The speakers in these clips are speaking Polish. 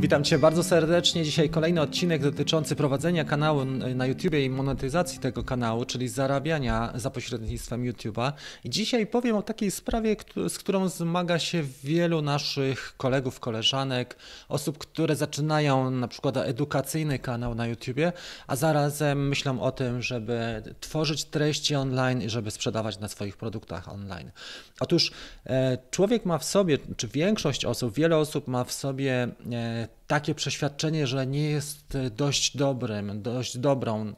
Mm. Witam Cię bardzo serdecznie. Dzisiaj kolejny odcinek dotyczący prowadzenia kanału na YouTube i monetyzacji tego kanału, czyli zarabiania za pośrednictwem YouTube'a. I dzisiaj powiem o takiej sprawie, z którą zmaga się wielu naszych kolegów, koleżanek, osób, które zaczynają na przykład edukacyjny kanał na YouTube, a zarazem myślą o tym, żeby tworzyć treści online i żeby sprzedawać na swoich produktach online. Otóż e, człowiek ma w sobie, czy większość osób, wiele osób ma w sobie e, takie przeświadczenie, że nie jest e, dość dobrym, dość dobrą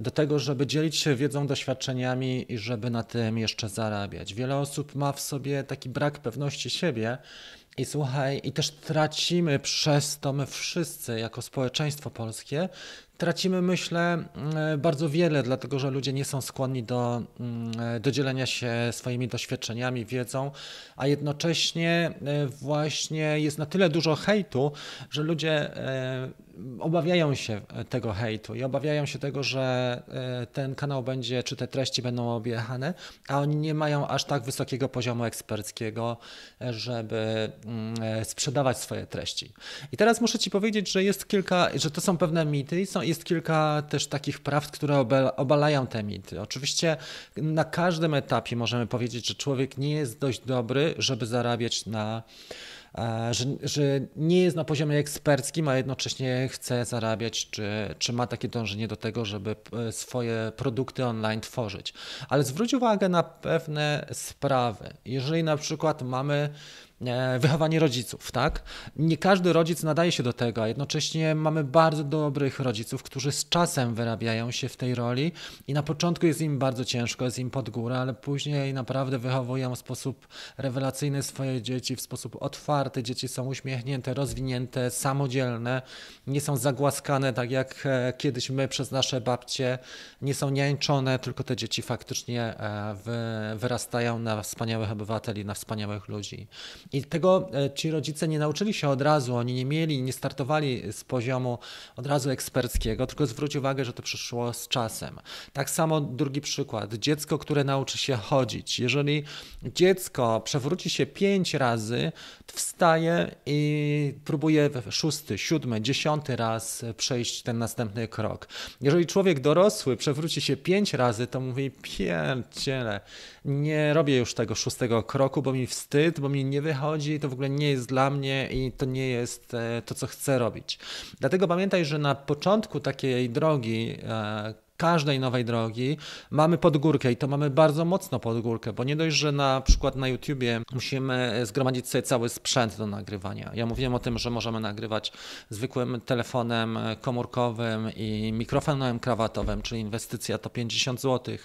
do tego, żeby dzielić się wiedzą, doświadczeniami i żeby na tym jeszcze zarabiać. Wiele osób ma w sobie taki brak pewności siebie. I słuchaj, i też tracimy przez to my wszyscy jako społeczeństwo polskie tracimy, myślę, mm, e, bardzo wiele, dlatego że ludzie nie są skłonni do, mm, e, do dzielenia się swoimi doświadczeniami, wiedzą, a jednocześnie e, właśnie jest na tyle dużo hejtu, że ludzie obawiają się tego hejtu i obawiają się tego, że ten kanał będzie, czy te treści będą objechane, a oni nie mają aż tak wysokiego poziomu eksperckiego, żeby mm, sprzedawać swoje treści. I teraz muszę Ci powiedzieć, że jest kilka, że to są pewne mity i są jest kilka też takich prawd, które obalają te mity. Oczywiście na każdym etapie możemy powiedzieć, że człowiek nie jest dość dobry, żeby zarabiać na. E, że, że, nie jest na poziomie eksperckim, a jednocześnie chce zarabiać, czy, czy ma takie dążenie do tego, żeby e, swoje produkty online tworzyć. Ale zwróć uwagę na pewne sprawy. Jeżeli na przykład mamy E, wychowanie rodziców, tak? Nie każdy rodzic nadaje się do tego, a jednocześnie mamy bardzo dobrych rodziców, którzy z czasem wyrabiają się w tej roli i na początku jest im bardzo ciężko, jest im pod górę, ale później naprawdę wychowują w sposób rewelacyjny swoje dzieci, w sposób otwarty. Dzieci są uśmiechnięte, rozwinięte, samodzielne, nie są zagłaskane tak jak e, kiedyś my przez nasze babcie, nie są niańczone, tylko te dzieci faktycznie e, wyrastają na wspaniałych obywateli, na wspaniałych ludzi. I tego e, ci rodzice nie nauczyli się od razu, oni nie mieli, nie startowali z poziomu od razu eksperckiego, tylko zwróć uwagę, że to przyszło z czasem. Tak samo drugi przykład, dziecko, które nauczy się chodzić. Jeżeli dziecko przewróci się pięć razy, wstaje i próbuje w szósty, siódmy, dziesiąty raz przejść ten następny krok. Jeżeli człowiek dorosły przewróci się pięć razy, to mówi, ciele, nie robię już tego szóstego kroku, bo mi wstyd, bo mi nie wychodzi chodzi, to w ogóle nie jest dla mnie i to nie jest e, to, co chcę robić. Dlatego pamiętaj, że na początku takiej drogi, e, każdej nowej drogi mamy podgórkę i to mamy bardzo mocno podgórkę, bo nie dość, że na przykład na YouTubie musimy zgromadzić sobie cały sprzęt do nagrywania. Ja mówiłem o tym, że możemy nagrywać zwykłym telefonem komórkowym i mikrofonem krawatowym, czyli inwestycja to 50 zł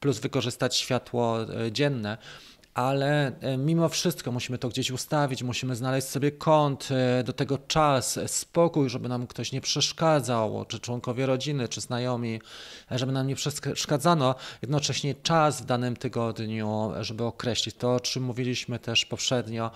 plus wykorzystać światło e, dzienne ale e, mimo wszystko musimy to gdzieś ustawić, musimy znaleźć sobie kąt, e, do tego czas, e, spokój, żeby nam ktoś nie przeszkadzał, czy członkowie rodziny, czy znajomi, żeby nam nie przeszkadzano, jednocześnie czas w danym tygodniu, żeby określić to, o czym mówiliśmy też poprzednio,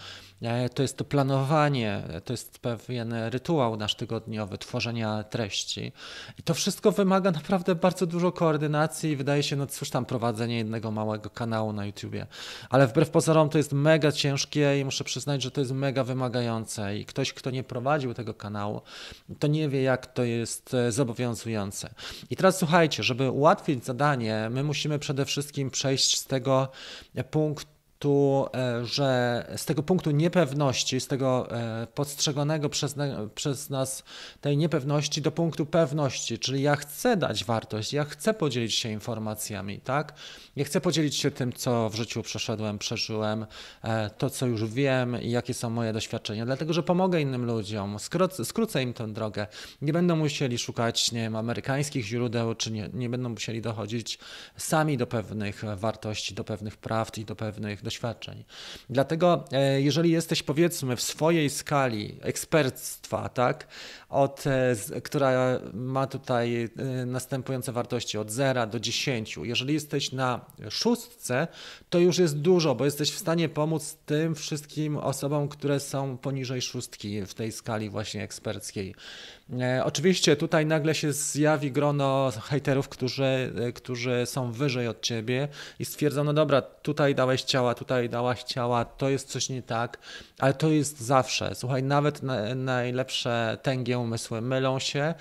to jest to planowanie, to jest pewien rytuał nasz tygodniowy, tworzenia treści i to wszystko wymaga naprawdę bardzo dużo koordynacji, wydaje się, no cóż tam prowadzenie jednego małego kanału na YouTubie, ale Wbrew pozorom to jest mega ciężkie i muszę przyznać, że to jest mega wymagające i ktoś, kto nie prowadził tego kanału, to nie wie jak to jest e, zobowiązujące. I teraz słuchajcie, żeby ułatwić zadanie, my musimy przede wszystkim przejść z tego e, punktu tu, e, że z tego punktu niepewności, z tego e, podstrzeganego przez, przez nas tej niepewności do punktu pewności, czyli ja chcę dać wartość, ja chcę podzielić się informacjami, tak? Ja chcę podzielić się tym, co w życiu przeszedłem, przeżyłem, e, to, co już wiem i jakie są moje doświadczenia, dlatego, że pomogę innym ludziom, skrócę, im tę drogę. Nie będą musieli szukać, nie wiem, amerykańskich źródeł, czy nie, nie będą musieli dochodzić sami do pewnych wartości, do pewnych prawd i do pewnych doświadczeń doświadczeń. Dlatego, e, jeżeli jesteś powiedzmy w swojej skali ekspertstwa, tak, od, e, która ma tutaj e, następujące wartości od 0 do 10, jeżeli jesteś na szóstce, to już jest dużo, bo jesteś w stanie pomóc tym wszystkim osobom, które są poniżej szóstki w tej skali właśnie eksperckiej. E, oczywiście tutaj nagle się zjawi grono hejterów, którzy, e, którzy są wyżej od ciebie i stwierdzą, no dobra, tutaj dałeś ciała, tutaj dałaś ciała, to jest coś nie tak, ale to jest zawsze. Słuchaj, nawet na, najlepsze tęgie umysły mylą się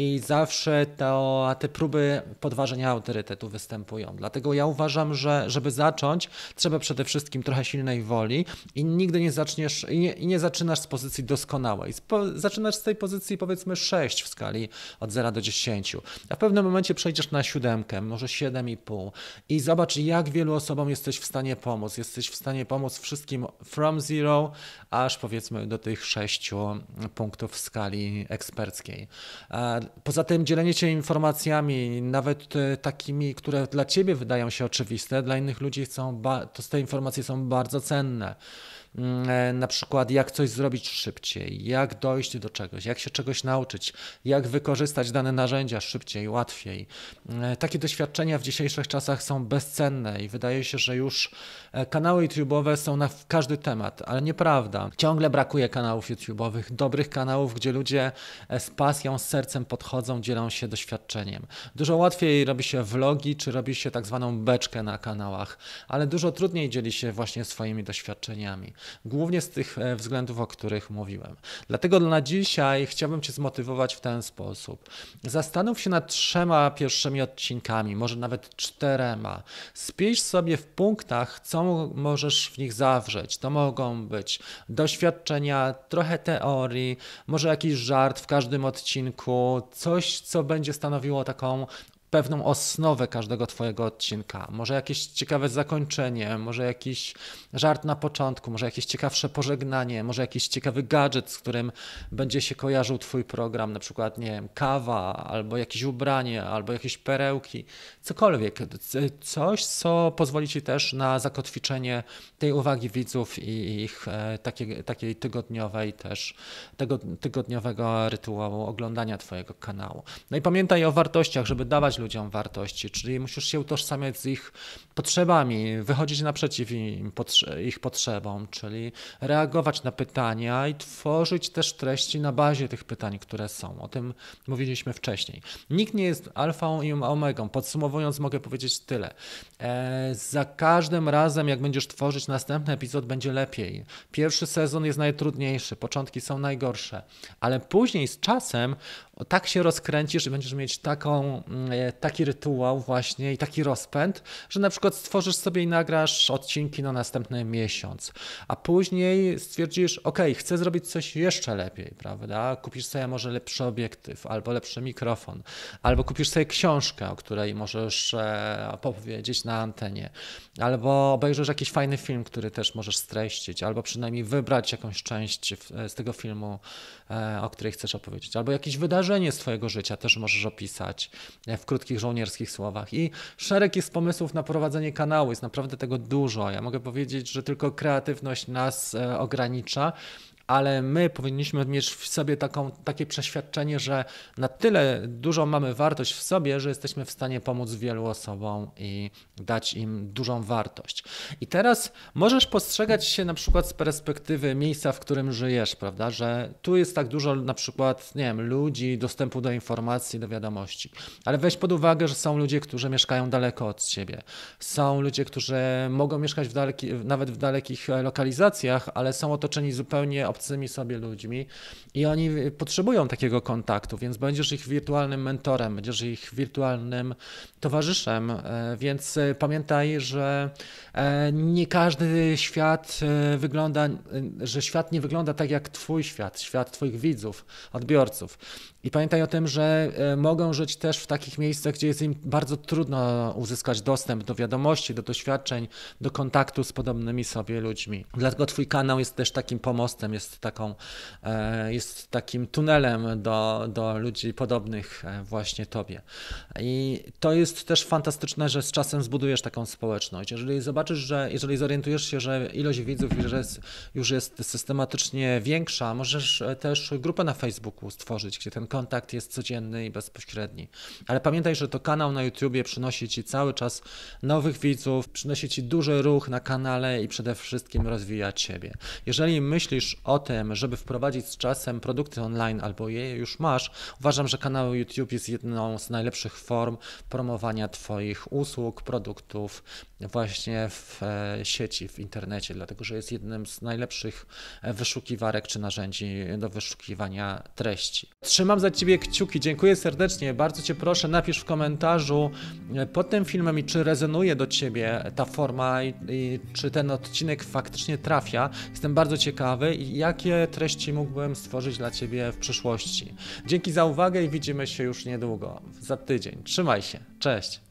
i zawsze to, te próby podważenia autorytetu występują. Dlatego ja uważam, że żeby zacząć, trzeba przede wszystkim trochę silnej woli i nigdy nie zaczniesz i nie, i nie zaczynasz z pozycji doskonałej. Spo, zaczynasz z tej pozycji powiedzmy 6 w skali od 0 do 10. A w pewnym momencie przejdziesz na siódemkę, może 7,5 i zobacz, jak wielu osobom jesteś w stanie pomóc. Jesteś w stanie pomóc wszystkim from zero aż powiedzmy do tych 6 punktów w skali eksperckiej. Poza tym dzielenie się informacjami, nawet takimi, które dla ciebie wydają się oczywiste, dla innych ludzi są te informacje są bardzo cenne. Mm, e, na przykład jak coś zrobić szybciej, jak dojść do czegoś, jak się czegoś nauczyć, jak wykorzystać dane narzędzia szybciej, łatwiej. Mm, e, takie doświadczenia w dzisiejszych czasach są bezcenne i wydaje się, że już e, kanały YouTube'owe są na każdy temat, ale nieprawda. Ciągle brakuje kanałów YouTube'owych, dobrych kanałów, gdzie ludzie z pasją, z sercem podchodzą, dzielą się doświadczeniem. Dużo łatwiej robi się vlogi, czy robi się tak zwaną beczkę na kanałach, ale dużo trudniej dzieli się właśnie swoimi doświadczeniami. Głównie z tych e, względów, o których mówiłem. Dlatego na dzisiaj chciałbym Cię zmotywować w ten sposób. Zastanów się nad trzema pierwszymi odcinkami, może nawet czterema. Spisz sobie w punktach, co możesz w nich zawrzeć. To mogą być doświadczenia, trochę teorii, może jakiś żart w każdym odcinku, coś, co będzie stanowiło taką pewną osnowę każdego Twojego odcinka. Może jakieś ciekawe zakończenie, może jakiś żart na początku, może jakieś ciekawsze pożegnanie, może jakiś ciekawy gadżet, z którym będzie się kojarzył Twój program, na przykład, nie wiem, kawa, albo jakieś ubranie, albo jakieś perełki, cokolwiek. Coś, co pozwoli Ci też na zakotwiczenie tej uwagi widzów i ich e, takiej, takiej tygodniowej też, tego tygodniowego rytuału oglądania Twojego kanału. No i pamiętaj o wartościach, żeby dawać ludziom wartości, czyli musisz się utożsamiać z ich potrzebami, wychodzić naprzeciw im, ich potrzebom, czyli reagować na pytania i tworzyć też treści na bazie tych pytań, które są. O tym mówiliśmy wcześniej. Nikt nie jest alfą i omegą. Podsumowując, mogę powiedzieć tyle. E, za każdym razem, jak będziesz tworzyć następny epizod, będzie lepiej. Pierwszy sezon jest najtrudniejszy, początki są najgorsze, ale później z czasem tak się rozkręcisz i będziesz mieć taką mm, e, taki rytuał właśnie i taki rozpęd, że na przykład stworzysz sobie i nagrasz odcinki na następny miesiąc, a później stwierdzisz, ok, chcę zrobić coś jeszcze lepiej, prawda? Kupisz sobie może lepszy obiektyw albo lepszy mikrofon, albo kupisz sobie książkę, o której możesz e, na antenie, albo obejrzysz jakiś fajny film, który też możesz streścić, albo przynajmniej wybrać jakąś część w, e, z tego filmu, e, o której chcesz opowiedzieć, albo jakieś wydarzenie z twojego życia też możesz opisać wkrótce krótkich żołnierskich słowach. I szereg jest pomysłów na prowadzenie kanału, jest naprawdę tego dużo. Ja mogę powiedzieć, że tylko kreatywność nas e, ogranicza, ale my powinniśmy mieć w sobie taką, takie przeświadczenie, że na tyle dużą mamy wartość w sobie, że jesteśmy w stanie pomóc wielu osobom i dać im dużą wartość. I teraz możesz postrzegać się na przykład z perspektywy miejsca, w którym żyjesz, prawda, że tu jest tak dużo na przykład, nie wiem, ludzi, dostępu do informacji, do wiadomości, ale weź pod uwagę, że są ludzie, którzy mieszkają daleko od ciebie. Są ludzie, którzy mogą mieszkać w daleki, nawet w dalekich e, lokalizacjach, ale są otoczeni zupełnie obcymi sobie ludźmi i oni potrzebują takiego kontaktu, więc będziesz ich wirtualnym mentorem, będziesz ich wirtualnym towarzyszem. E, więc e, pamiętaj, że e, nie każdy świat wygląda, że świat nie wygląda tak jak Twój świat, świat Twoich widzów, odbiorców. I pamiętaj o tym, że mogą żyć też w takich miejscach, gdzie jest im bardzo trudno uzyskać dostęp do wiadomości, do doświadczeń, do kontaktu z podobnymi sobie ludźmi. Dlatego Twój kanał jest też takim pomostem, jest jest, taką, e, jest takim tunelem do, do ludzi podobnych e, właśnie tobie. I to jest też fantastyczne, że z czasem zbudujesz taką społeczność. Jeżeli zobaczysz, że jeżeli zorientujesz się, że ilość widzów już jest, już jest systematycznie większa, możesz e, też grupę na Facebooku stworzyć, gdzie ten kontakt jest codzienny i bezpośredni. Ale pamiętaj, że to kanał na YouTubie przynosi ci cały czas nowych widzów, przynosi ci duży ruch na kanale i przede wszystkim rozwija ciebie. Jeżeli myślisz o tym, żeby wprowadzić z czasem produkty online albo je już masz, uważam, że kanał YouTube jest jedną z najlepszych form promowania Twoich usług, produktów właśnie w e, sieci, w internecie, dlatego że jest jednym z najlepszych e, wyszukiwarek czy narzędzi do wyszukiwania treści. Trzymam za Ciebie kciuki, dziękuję serdecznie, bardzo Cię proszę, napisz w komentarzu e, pod tym filmem i czy rezonuje do Ciebie ta forma i, i czy ten odcinek faktycznie trafia. Jestem bardzo ciekawy i jakie treści mógłbym stworzyć dla Ciebie w przyszłości. Dzięki za uwagę i widzimy się już niedługo, za tydzień. Trzymaj się, cześć!